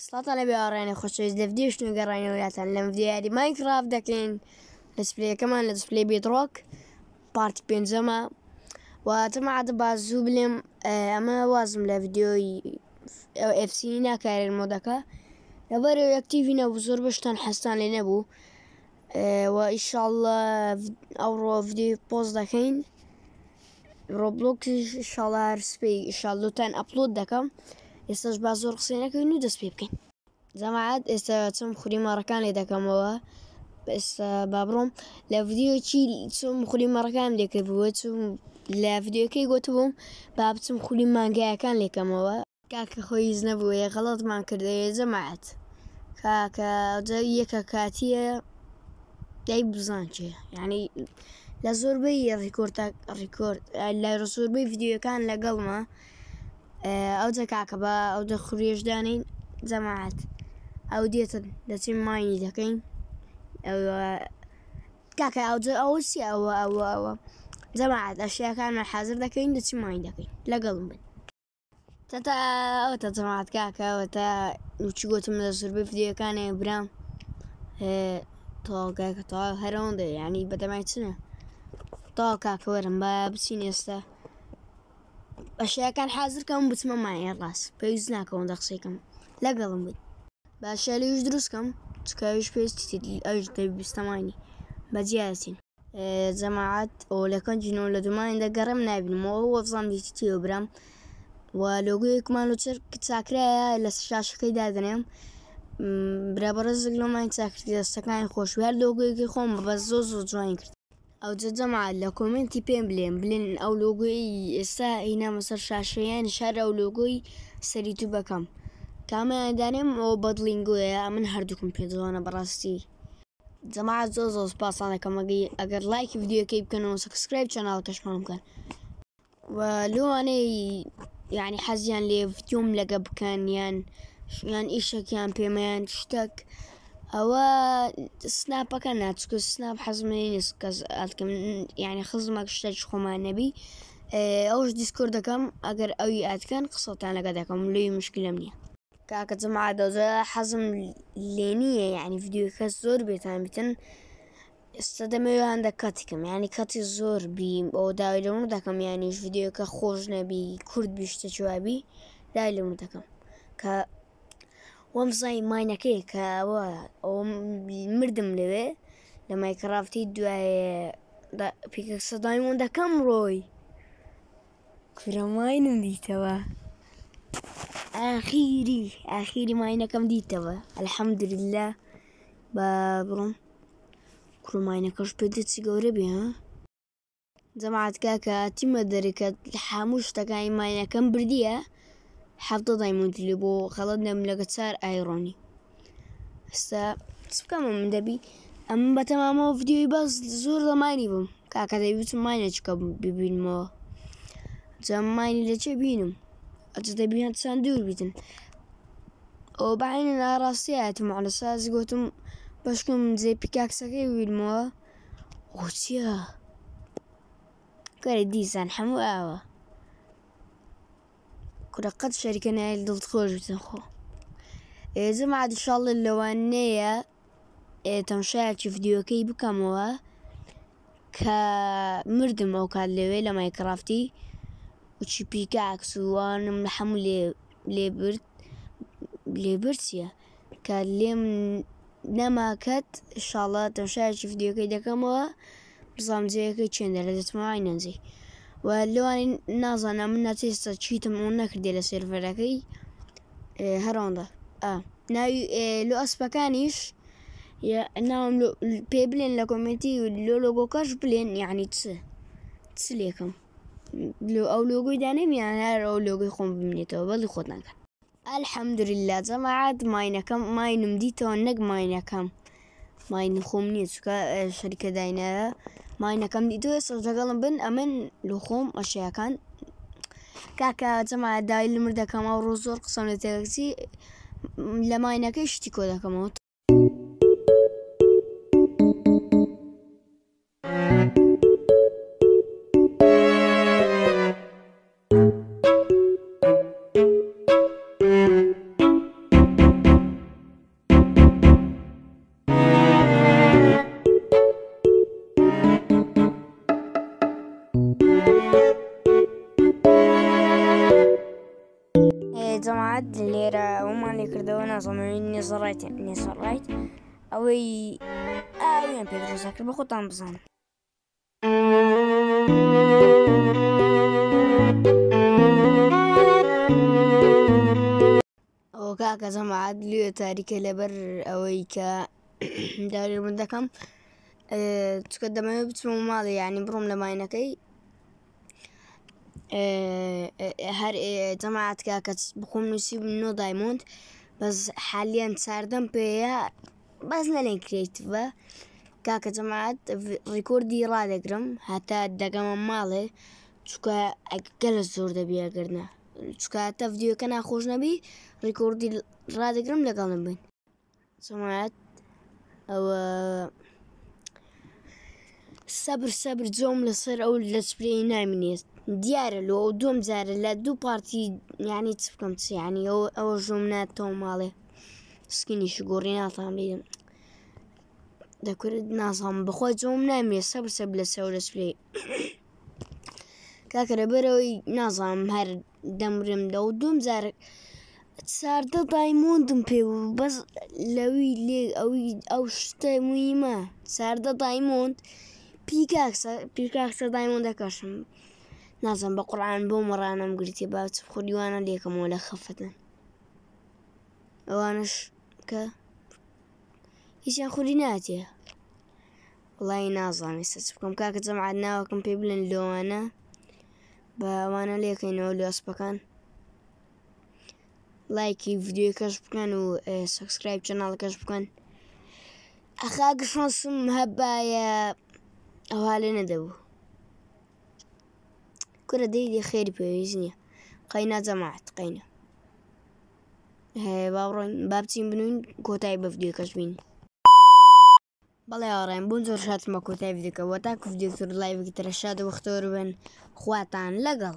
سلطة اللي بيوريني خصوص الفيديو شنو قرينا وياته الفيديو هذه ماينكرافت لكن ديسبلاي كمان ديسبلاي بيتروك وتما عاد بازو بليم آه، اما وازم لا فيديو او اف سي سينا كارير مودكا لباري يكتفينا بزور باش تنحسن لنا بو آه، وان شاء الله او رو فيديو بوز داكين روبلوكس ان شاء الله هر سبي ان شاء الله تن ابلود داكم ئێستاش با زۆر قسێنەکەی و دەست پێ بکەین جەماعات ئێستا چۆم خوریمەڕەکان لێ دەکەمەوە ئێستا با بڕۆم لە ڤیددیۆکی چۆم خولیمەڕەکان لێکە بووە چوم لە ڤیددیوەکەی گوتبووم با بچم خولی مانگایەکان لێکەمەوە کاکە خۆی هیچ نەبووە غەڵەتمان کردەیە جەماعات کاکە یەکە کاتیە دای بزانچێ یعنی لە زۆربەی ڕیکۆرد ڕیکۆرد لە زۆربەی ڤیددیوەکان لەگەڵمە. ئەو دەکاکە بە ئەو دە خوێشدانین جەماعات ئەو او دەچین او دەکەین او ئەوجە او ئەوە ئەوە ئەوە جەماعات ئەشیەکانمان حاضر دەکەین دەچی ماین دەکەین لەگەڵم تتا او تزمعت كاكا او تا نوچی گوتم لە زربی فیدیەکانێ برام تۆگەکە تا هەرەوەندە ینی بەدەمای چنە تا کاکە وەرم بە بچین بەشەکان حازرکەم بچمە مایە ڕاست پێویست ناکەەوەدا قسێکم لەگەڵم بوو باشەلیش دروستکەم چکایش پێستی ئەش دەبیستەمانی بەجیاسین جەماعات ئەو لەکەن جنۆ لە دومان دەگەڕم نابینمەوە وەفزام دیتیەوە برام و لۆگویەکمان و چرک چاکرایە لە شاشەکەی دادنێم برابڕز لۆمان چاکردی دەستەکانی خۆشوێر لۆگویەکی خۆم بە زۆ زۆ جوین کرد ئەو جەجەما لە کۆمنتی پێم بلێن بلین ئەو لۆگۆی ئێستا ئینامە سەر شاشەیان شار ئەو لۆگۆی سەری تو بەکەم کامەدانێم ئەو بەدلینگۆیە من هەردووکم پێدەوانە بەڕاستی جەما زۆ زۆ سپاسانەکەم ئەگەی ئەگەر لایکی یددیوەکەی بکەنەوە سکسسکرایب چەناڵ کەشمان بکەن و لەوانەی یعنی حەزیان لێ ڤیددیوم لەگە بکەن یان یان ئیشەکیان پێمەیان شتێک. ئەوە سناپەکە ناچکە سناپ حەزمی نیست کەس ئاتکەم یعنی خزمەك شتەج خۆمان نەبی ئەوش دیسکۆر دەکەم ئەگەر ئەوی ئاتکەن قسەتان لەگە دەکەم لێی مشکلم نییە کاکە جمعدەوزە حەزم لێ نییە یعنی یددیو کەس زۆر بێتان بتن ئێستا دەمەوان دەکەتیکەم ینی کەتی زۆر بیم بۆ داوای لەمر دەکەم ینیش یددیوکە خۆش نەبی کورد بیشتە جوابی دای لەمر دەکەم کە ومصاي ماينا كيك ومردم لبي لما يكرافتي دواي دا بيك صدايمون دا كم روي كرا ماينم ديتوا أخيري أخيري ماينا كم ديتوا الحمد لله بابرم كرا ماينا كش بدت سيجوري بها زمعت كاكا تم دركت الحاموش تكاي ماينا كم برديه حافظة دايما تجلبو خلطنا ملقت صار ايروني هسا سبكا من دبي اما بتمامو فيديو بس زور زماني بم كاكا دايوت ماينة چكا ببين ما زماني لچه بينم اتدا بينا تساندور دور بيتن وبعدين انا راسي اتم على ساز قوتم بشكم زي بيكاكسكي ويلموا وتيا كاري ديسان حمو أوه. کوورەقەت شەرکەنایل دڵخۆش بزنخۆ ئێزم عادشاڵە لەوانەیە تەمشایکی ڤیددیوەکەی بکەمەوە کە مردم ئەو کات لەوێ لە مایکرافتی وچی پیکە ئاکسوانم لە هەموو لێبرد لێبرچە کە لێم نەماکەت شڵە تەمشایکی ڤیددیوەکەی دەکەمەوە بزانام جەیەکە چێندە لە دەتمای نەنجی. واللواني نتیست چیتم اون cheatam unna krdela هر هروندا اه ناو إيه، لو اسبكانيش یا نام لو بيبلين لکومنتی لو لوگو كاش بلين یعنی يعني تس تس لیکم لو او لوگوی لوغو یعنی يعني هر او لوگوی لوغو يقوم بمنيتو خود خدنا الحمد لله جماعة ماينا كم ماين مديتو نق ماينا كم ماين خومنيتو شركة داينا ماینەکەم دیدوێ سەرجەگەڵم بن ئەمن لەخۆم ئەشیەکان کاکە جەما دای لمردەکەمەوە ڕۆ زۆر قسەم لە تێگەکسی لە ماینەکەی شتی کۆ دەکەمەوە الجماعات اللي هما يكردونا صمعين نصريت نصريت أوي أوي بيدرو ساكر بخطان بصان وكاكا جماعات ليو تاريكي لبر أويكا داري المدكم آه، تقدم بتمو ماضي يعني بروم لماينكي هەر جەماعاتکە کە بخۆم نووسی نۆ دایمونند بەس حالیان چاردەم پێەیە بەس نەلێن کرێتە کاکە جەماعات ڕیکۆردی ڕادەگرم هەتا دەگەمە ماڵێ چکە ئەگە لە زۆر دەبیەگرنە چکاتە ڤیددیوەکە ناخۆش نەبی ڕیکۆردی ڕادەگرم لەگەڵم بن جەماعات ئەوە سەبر سەبر جۆم لەسەر ئەو لە سپری نامنێت دیارە لەوە دوم جارە لە دوو پارتی یانی چ بکەم چیانی ئەو ئەوە ژوم ناتەوە ماڵێ سکینیش گۆڕی ناتام لێدم دەکرد نازانم بخوا جۆم نامێ سەبر سەب لە سەورەس پێی کاکەرە بەرەوەی نازانم هەر دەمرم دە و دوم جار ساردە دایمۆندم پێ و بەس لەوی لێ ئەوی ئەو شتە مویمە ساردە دایمۆند پیکاکسە پیرکاکسە دایمۆند دەکەشم. نازم بقرآن بومر أنا مقلتي بات خودي وأنا ليك مولا خفتا وانش ك ايش خودي ناتي والله نازم يستس بكم كاك تزم عدنا وكم بيبلن لو أنا با وانا ليك ينولو أسبكان لايك الفيديو كاشبكان بكان و سبسكرايب شانال كاشبكان بكان أخاك شانسم هبايا أو هالي ندبو كرة ديدي خير بيزني قينا جماعة قينا هەیە باڕۆین بابچین بنوین کۆتای بەفدی کەشبین بەڵێ ئاڕێن بۆن زۆر شاتمە کۆتای دیکەەوە تا کوفدیکتور لایڤکی تەرەشاد وەختۆر بن خواتان لەگەڵ